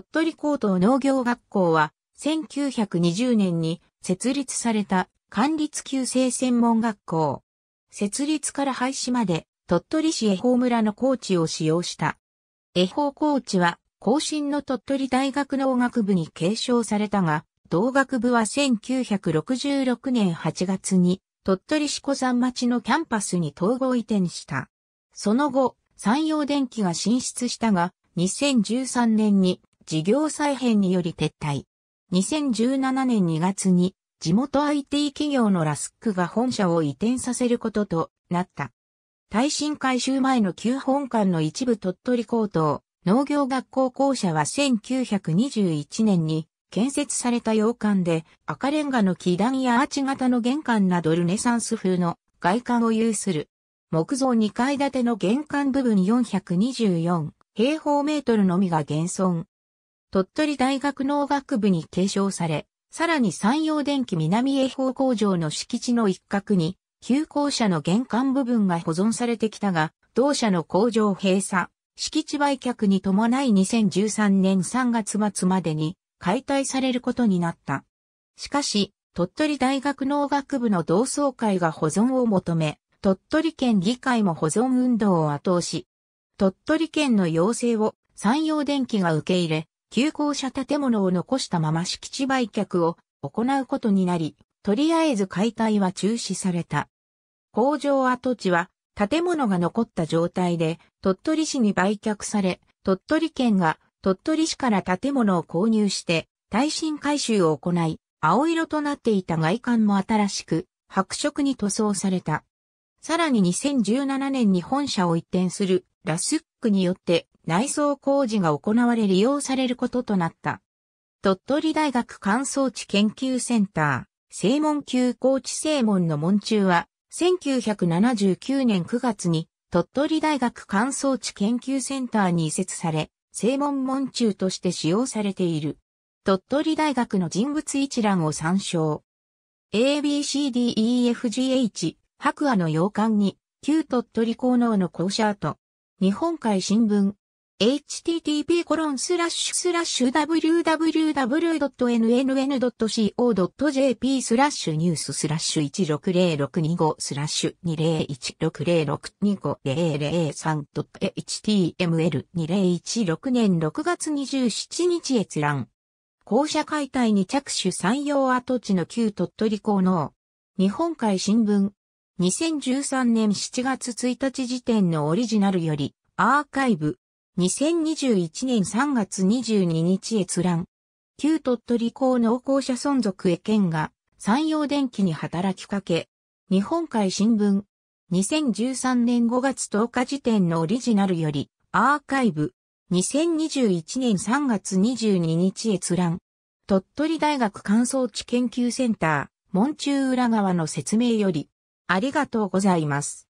鳥取高等農業学校は、1920年に設立された管理級生専門学校。設立から廃止まで鳥取市恵方村の高地を使用した。恵方高地は後進の鳥取大学農学部に継承されたが、同学部は1966年8月に鳥取市古山町のキャンパスに統合移転した。その後、山陽電機が進出したが、2013年に事業再編により撤退。2017年2月に地元 IT 企業のラスックが本社を移転させることとなった。耐震改修前の旧本館の一部鳥取高等農業学校校舎は1921年に建設された洋館で赤レンガの基段やアーチ型の玄関などルネサンス風の外観を有する。木造2階建ての玄関部分424平方メートルのみが現存。鳥取大学農学部に継承され、さらに山陽電機南栄法工場の敷地の一角に、旧校舎の玄関部分が保存されてきたが、同社の工場閉鎖、敷地売却に伴い2013年3月末までに解体されることになった。しかし、鳥取大学農学部の同窓会が保存を求め、鳥取県議会も保存運動を後押し、鳥取県の要請を山陽電機が受け入れ、旧校舎建物を残したまま敷地売却を行うことになり、とりあえず解体は中止された。工場跡地は建物が残った状態で鳥取市に売却され、鳥取県が鳥取市から建物を購入して耐震改修を行い、青色となっていた外観も新しく白色に塗装された。さらに2017年に本社を移転するラスックによって内装工事が行われ利用されることとなった。鳥取大学乾燥地研究センター、正門級高知正門の門中は、1979年9月に鳥取大学乾燥地研究センターに移設され、正門門中として使用されている。鳥取大学の人物一覧を参照。ABCDEFGH、白亜の洋館に、旧鳥取高能の校舎跡。日本海新聞、http://www.nnn.co.jp スラッシュニューススラッシュ160625スラッシュ201606250003 html2016 年6月27日閲覧。校舎解体に着手山陽跡地の旧鳥取港の日本海新聞2013年7月1日時点のオリジナルよりアーカイブ2021年3月22日閲覧。旧鳥取港農耕者存続へ県が山陽電機に働きかけ。日本海新聞。2013年5月10日時点のオリジナルよりアーカイブ。2021年3月22日閲覧。鳥取大学乾燥地研究センター、門中裏側の説明より、ありがとうございます。